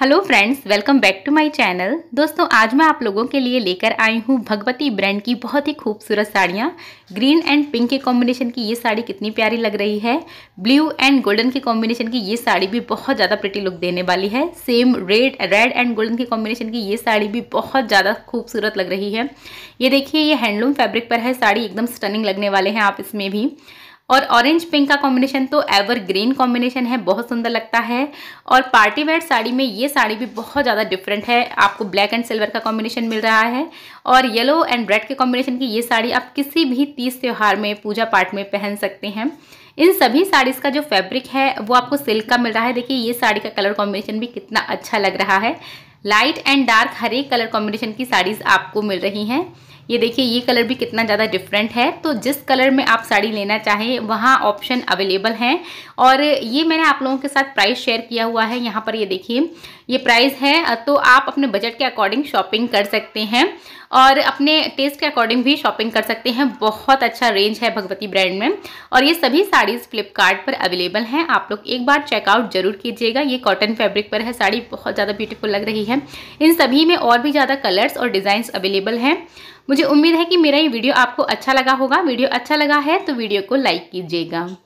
hello friends welcome back to my channel दोस्तों आज मैं आप लोगों के लिए लेकर आई हूँ भगवती ब्रांड की बहुत ही खूबसूरत साड़ियाँ ग्रीन एंड पिंक के कॉम्बिनेशन की ये साड़ी कितनी प्यारी लग रही है ब्लू एंड गोल्डन के कॉम्बिनेशन की ये साड़ी भी बहुत ज़्यादा प्रिटी लुक देने वाली है same red red and golden के कॉम्बिनेशन की ये साड़ी भी बहुत ज़्यादा खूबसूरत लग रही है ये देखिए ये हैंडलूम फैब्रिक पर है साड़ी एकदम स्टनिंग लगने वाले हैं आप इसमें भी और ऑरेंज पिंक का कॉम्बिनेशन तो एवर ग्रीन कॉम्बिनेशन है बहुत सुंदर लगता है और पार्टी वेयर साड़ी में ये साड़ी भी बहुत ज़्यादा डिफरेंट है आपको ब्लैक एंड सिल्वर का कॉम्बिनेशन मिल रहा है और येलो एंड रेड के कॉम्बिनेशन की ये साड़ी आप किसी भी तीज त्यौहार में पूजा पाठ में पहन सकते हैं इन सभी साड़ीज़ का जो फैब्रिक है वो आपको सिल्क का मिल रहा है देखिए ये साड़ी का कलर कॉम्बिनेशन भी कितना अच्छा लग रहा है लाइट एंड डार्क हरे कलर कॉम्बिनेशन की साड़ीज़ आपको मिल रही हैं ये देखिए ये कलर भी कितना ज़्यादा डिफरेंट है तो जिस कलर में आप साड़ी लेना चाहें वहाँ ऑप्शन अवेलेबल हैं और ये मैंने आप लोगों के साथ प्राइस शेयर किया हुआ है यहाँ पर ये देखिए ये प्राइस है तो आप अपने बजट के अकॉर्डिंग शॉपिंग कर सकते हैं और अपने टेस्ट के अकॉर्डिंग भी शॉपिंग कर सकते हैं बहुत अच्छा रेंज है भगवती ब्रांड में और ये सभी साड़ीज़ फ्लिपकार्ट पर अवेलेबल हैं आप लोग एक बार चेकआउट जरूर कीजिएगा ये कॉटन फैब्रिक पर है साड़ी बहुत ज़्यादा ब्यूटीफुल लग रही है इन सभी में और भी ज़्यादा कलर्स और डिज़ाइंस अवेलेबल हैं मुझे उम्मीद है कि मेरा ये वीडियो आपको अच्छा लगा होगा वीडियो अच्छा लगा है तो वीडियो को लाइक कीजिएगा